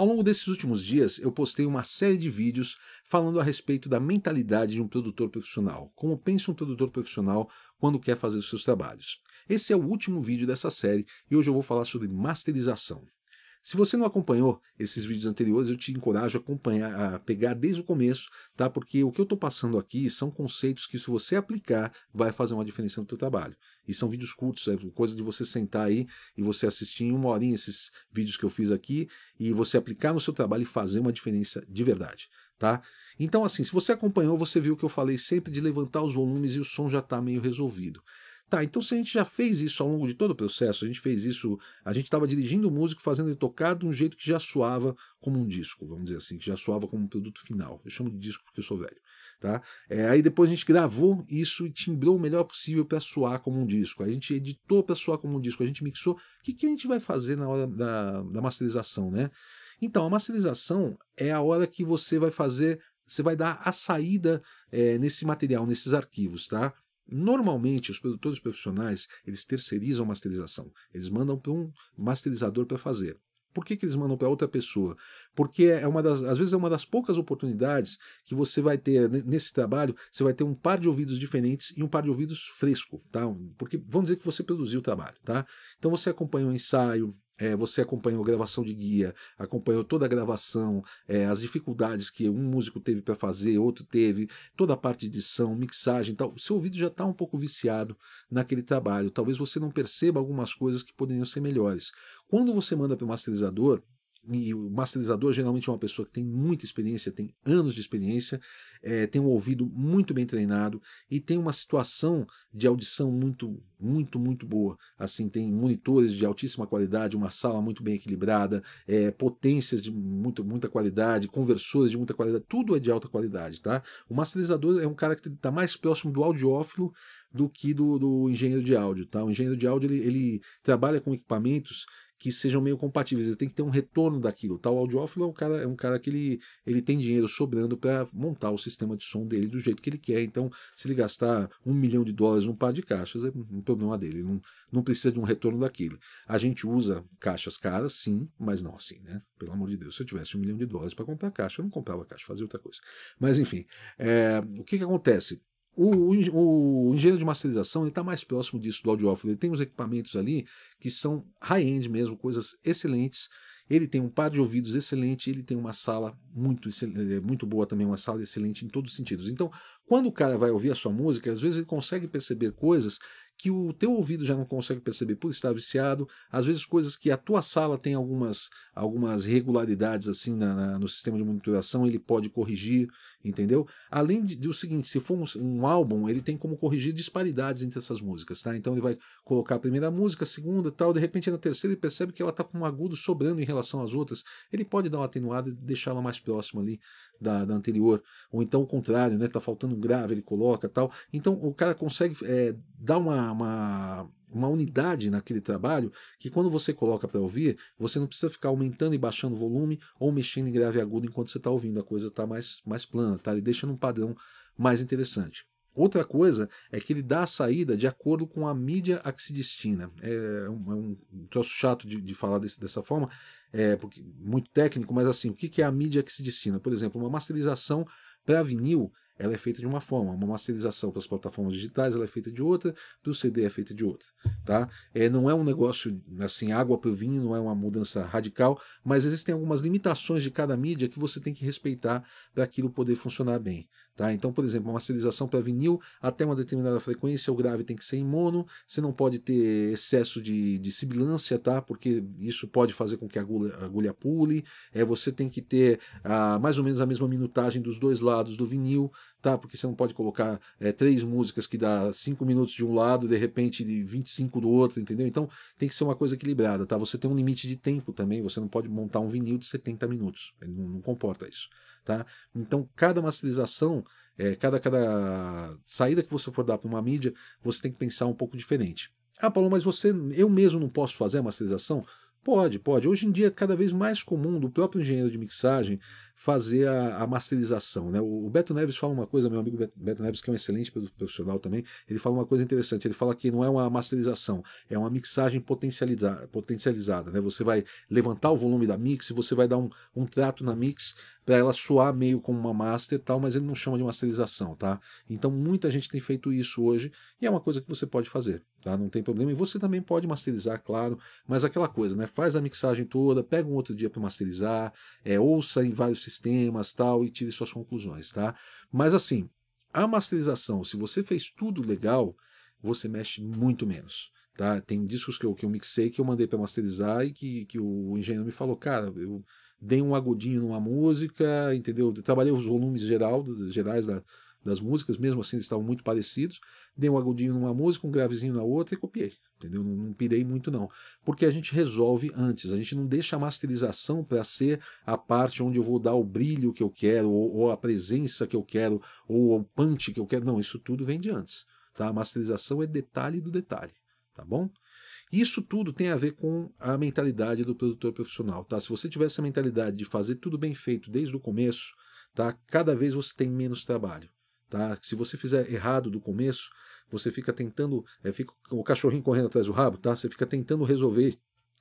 Ao longo desses últimos dias, eu postei uma série de vídeos falando a respeito da mentalidade de um produtor profissional, como pensa um produtor profissional quando quer fazer os seus trabalhos. Esse é o último vídeo dessa série e hoje eu vou falar sobre masterização. Se você não acompanhou esses vídeos anteriores, eu te encorajo a acompanhar, a pegar desde o começo, tá? Porque o que eu estou passando aqui são conceitos que, se você aplicar, vai fazer uma diferença no seu trabalho. E são vídeos curtos, é coisa de você sentar aí e você assistir em uma horinha esses vídeos que eu fiz aqui e você aplicar no seu trabalho e fazer uma diferença de verdade, tá? Então, assim, se você acompanhou, você viu que eu falei sempre de levantar os volumes e o som já está meio resolvido. Tá, então se a gente já fez isso ao longo de todo o processo, a gente fez isso, a gente estava dirigindo o músico, fazendo ele tocar de um jeito que já soava como um disco, vamos dizer assim, que já soava como um produto final. Eu chamo de disco porque eu sou velho. Tá? É, aí depois a gente gravou isso e timbrou o melhor possível para soar como um disco. a gente editou para soar como um disco, a gente mixou. O que, que a gente vai fazer na hora da, da masterização, né? Então, a masterização é a hora que você vai fazer, você vai dar a saída é, nesse material, nesses arquivos, tá? Normalmente, os produtores profissionais, eles terceirizam a masterização. Eles mandam para um masterizador para fazer. Por que, que eles mandam para outra pessoa? Porque é uma das, às vezes é uma das poucas oportunidades que você vai ter nesse trabalho, você vai ter um par de ouvidos diferentes e um par de ouvidos fresco, tá? Porque vamos dizer que você produziu o trabalho, tá? Então você acompanha o ensaio, é, você acompanhou a gravação de guia, acompanhou toda a gravação, é, as dificuldades que um músico teve para fazer, outro teve, toda a parte de edição, mixagem e tal. seu ouvido já está um pouco viciado naquele trabalho. Talvez você não perceba algumas coisas que poderiam ser melhores. Quando você manda para o masterizador, e o masterizador geralmente é uma pessoa que tem muita experiência, tem anos de experiência, é, tem um ouvido muito bem treinado e tem uma situação de audição muito, muito, muito boa. Assim, tem monitores de altíssima qualidade, uma sala muito bem equilibrada, é, potências de muito, muita qualidade, conversores de muita qualidade, tudo é de alta qualidade, tá? O masterizador é um cara que está mais próximo do audiófilo do que do, do engenheiro de áudio, tá? O engenheiro de áudio, ele, ele trabalha com equipamentos que sejam meio compatíveis. Ele tem que ter um retorno daquilo. Tal audiófilo é um cara, é um cara que ele, ele tem dinheiro sobrando para montar o sistema de som dele do jeito que ele quer. Então, se ele gastar um milhão de dólares num par de caixas, é um problema dele. Ele não, não precisa de um retorno daquilo. A gente usa caixas caras, sim, mas não assim, né? Pelo amor de Deus, se eu tivesse um milhão de dólares para comprar caixa, eu não comprava caixa, fazia outra coisa. Mas, enfim, é, o que, que acontece? O, o, o, engenheiro de masterização está mais próximo disso do audiófilo. Ele tem os equipamentos ali que são high-end mesmo, coisas excelentes. Ele tem um par de ouvidos excelente, ele tem uma sala muito, é, muito boa também, uma sala excelente em todos os sentidos. Então, quando o cara vai ouvir a sua música, às vezes ele consegue perceber coisas que o teu ouvido já não consegue perceber por estar tá viciado, às vezes coisas que a tua sala tem algumas algumas regularidades assim na, na, no sistema de monitoração, ele pode corrigir, entendeu? Além de, de o seguinte, se for um, um, álbum, ele tem como corrigir disparidades entre essas músicas, tá? Então ele vai colocar a primeira música, a segunda, tal, de repente na terceira ele percebe que ela está com um agudo sobrando em relação às outras, ele pode dar uma atenuada e deixá-la mais próxima ali da, da anterior, ou então o contrário, né? Tá faltando um grave, ele coloca tal. Então o cara consegue é, dar uma, uma uma unidade naquele trabalho que quando você coloca para ouvir, você não precisa ficar aumentando e baixando o volume ou mexendo em grave e agudo enquanto você está ouvindo, a coisa está mais, mais plana, tá? Ele deixa num padrão mais interessante. Outra coisa é que ele dá a saída de acordo com a mídia a que se destina. É, é um, é um troço chato de, de falar desse, dessa forma, é, porque, muito técnico, mas assim, o que, é a mídia a que se destina? Por exemplo, uma masterização para vinil ela é feita de uma forma, uma masterização para as plataformas digitais ela é feita de outra, para o CD é feita de outra, tá? É, não é um negócio assim água para o vinho, não é uma mudança radical, mas existem algumas limitações de cada mídia que você tem que respeitar para aquilo poder funcionar bem. Tá? Então, por exemplo, uma masterização para vinil até uma determinada frequência, o grave tem que ser em mono, você não pode ter excesso de, de sibilância, tá? porque isso pode fazer com que a agulha, a agulha pule, é, você tem que ter ah, mais ou menos a mesma minutagem dos dois lados do vinil, tá? porque você não pode colocar é, três músicas que dá cinco minutos de um lado e de repente de 25 do outro, entendeu? Então tem que ser uma coisa equilibrada. Tá? Você tem um limite de tempo também, você não pode montar um vinil de 70 minutos, não, não comporta isso. Tá? Então, cada masterização, é, cada, cada saída que você for dar para uma mídia, você tem que pensar um pouco diferente. Ah, Paulo, mas você, eu mesmo não posso fazer a masterização? Pode, pode. Hoje em dia é cada vez mais comum do próprio engenheiro de mixagem fazer a, a masterização. Né? O, Beto Neves fala uma coisa, meu amigo Beto, Neves, que é um excelente profissional também, ele fala uma coisa interessante, ele fala que não é uma masterização, é uma mixagem potencializada. potencializada né? Você vai levantar o volume da mix, você vai dar um, um trato na mix para ela soar meio como uma master e tal, mas ele não chama de masterização, tá? Então muita gente tem feito isso hoje e é uma coisa que você pode fazer, tá? Não tem problema. E você também pode masterizar, claro, mas aquela coisa, né? Faz a mixagem toda, pega um outro dia para masterizar, é, ouça em vários sistemas tal e tire suas conclusões, tá? Mas assim, a masterização, se você fez tudo legal, você mexe muito menos. Tá? Tem discos que eu, que eu mixei que eu mandei para masterizar e que, que o engenheiro me falou, cara, eu dei um agudinho numa música, entendeu? Eu trabalhei os volumes geral, gerais da, das músicas, mesmo assim eles estavam muito parecidos, dei um agudinho numa música, um gravezinho na outra e copiei entendeu? Não, não, pirei muito não, porque a gente resolve antes, a gente não deixa a masterização para ser a parte onde eu vou dar o brilho que eu quero, ou, ou a presença que eu quero, ou o punch que eu quero, não, isso tudo vem de antes, tá? A masterização é detalhe do detalhe, tá bom? Isso tudo tem a ver com a mentalidade do produtor profissional, tá? Se você tiver essa mentalidade de fazer tudo bem feito desde o começo, tá? Cada vez você tem menos trabalho. Tá? Se você fizer errado do começo, você fica tentando, é, fica o cachorrinho correndo atrás do rabo, tá? Você fica tentando resolver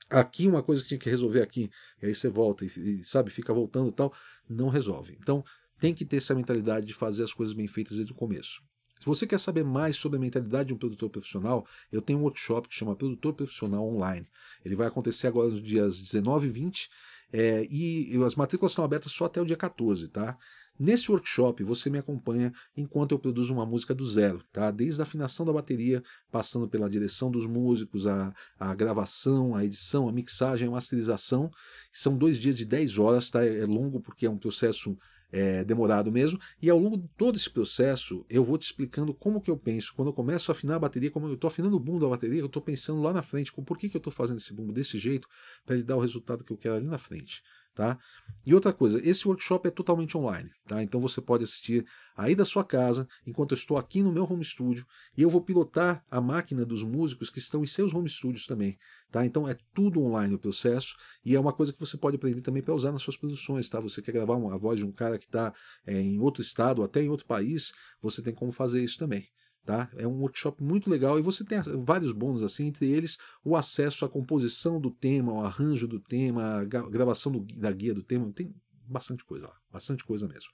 aqui uma coisa que tinha que resolver aqui, e aí você volta e, e sabe, fica voltando e tal, não resolve. Então, tem que ter essa mentalidade de fazer as coisas bem feitas desde o começo. Se você quer saber mais sobre a mentalidade de um produtor profissional, eu tenho um workshop que chama Produtor Profissional Online. Ele vai acontecer agora nos dias 19 e 20, é, e as matrículas estão abertas só até o dia 14, tá? Nesse workshop você me acompanha enquanto eu produzo uma música do zero, tá? Desde a afinação da bateria, passando pela direção dos músicos, a, a gravação, a edição, a mixagem, a masterização. São dois dias de 10 horas, tá? É, é longo porque é um processo é, demorado mesmo. E ao longo de todo esse processo, eu vou te explicando como que eu penso. Quando eu começo a afinar a bateria, como eu estou afinando o bumbo da bateria, eu estou pensando lá na frente, com por que, que eu estou fazendo esse bumbo desse jeito, para ele dar o resultado que eu quero ali na frente. Tá? E outra coisa, esse workshop é totalmente online, tá? Então você pode assistir aí da sua casa, enquanto eu estou aqui no meu home studio, e eu vou pilotar a máquina dos músicos que estão em seus home studios também, tá? Então é tudo online o processo e é uma coisa que você pode aprender também para usar nas suas produções, tá? Você quer gravar uma, a voz de um cara que está é, eh, em outro estado, ou até em outro país, você tem como fazer isso também. Tá? É um workshop muito legal e você tem vários bônus assim, entre eles o acesso à composição do tema, ao arranjo do tema, a gravação do, da guia do tema, tem bastante coisa lá, bastante coisa mesmo.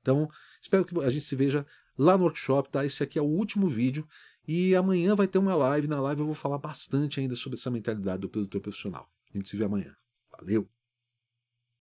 Então, espero que a gente se veja lá no workshop, tá? Esse aqui é o último vídeo e amanhã vai ter uma live, na live eu vou falar bastante ainda sobre essa mentalidade do produtor profissional. A gente se vê amanhã. Valeu!